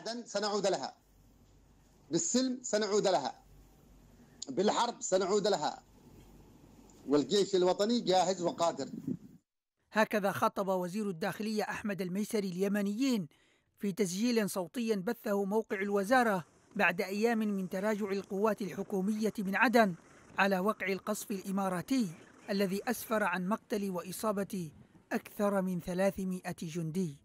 بعدا سنعود لها بالسلم سنعود لها بالحرب سنعود لها والجيش الوطني جاهز وقادر هكذا خطب وزير الداخلية أحمد الميسري اليمنيين في تسجيل صوتي بثه موقع الوزارة بعد أيام من تراجع القوات الحكومية من عدن على وقع القصف الإماراتي الذي أسفر عن مقتل وإصابة أكثر من 300 جندي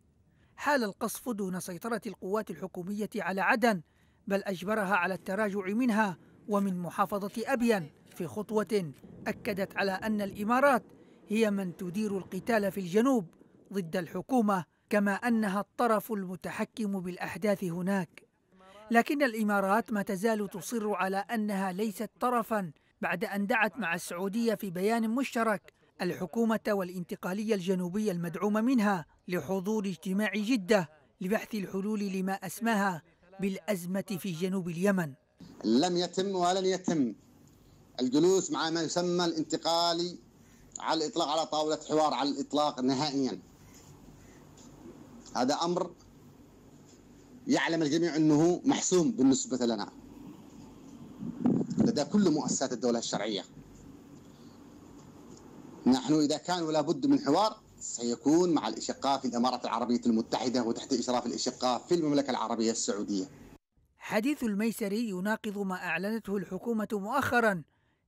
حال القصف دون سيطرة القوات الحكومية على عدن بل أجبرها على التراجع منها ومن محافظة أبين في خطوة أكدت على أن الإمارات هي من تدير القتال في الجنوب ضد الحكومة كما أنها الطرف المتحكم بالأحداث هناك لكن الإمارات ما تزال تصر على أنها ليست طرفاً بعد أن دعت مع السعودية في بيان مشترك الحكومة والانتقالية الجنوبية المدعومة منها لحضور اجتماع جدة لبحث الحلول لما أسماها بالأزمة في جنوب اليمن لم يتم ولن يتم الجلوس مع ما يسمى الانتقالي على الإطلاق على طاولة حوار على الإطلاق نهائيا هذا أمر يعلم الجميع أنه محسوم بالنسبة لنا لدى كل مؤسسات الدولة الشرعية نحن إذا كان ولا بد من حوار سيكون مع الإشقاء في الإمارات العربية المتحدة وتحت إشراف الإشقاء في المملكة العربية السعودية حديث الميسري يناقض ما أعلنته الحكومة مؤخرا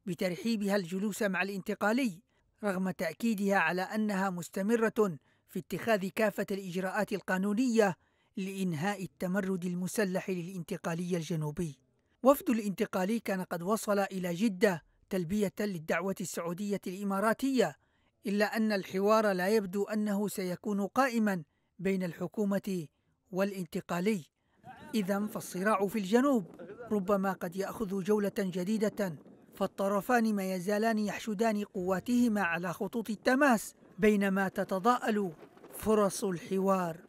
بترحيبها الجلوس مع الانتقالي رغم تأكيدها على أنها مستمرة في اتخاذ كافة الإجراءات القانونية لإنهاء التمرد المسلح للانتقالي الجنوبي وفد الانتقالي كان قد وصل إلى جدة تلبية للدعوة السعودية الإماراتية إلا أن الحوار لا يبدو أنه سيكون قائما بين الحكومة والانتقالي إذا فالصراع في الجنوب ربما قد يأخذ جولة جديدة فالطرفان ما يزالان يحشدان قواتهما على خطوط التماس بينما تتضاءل فرص الحوار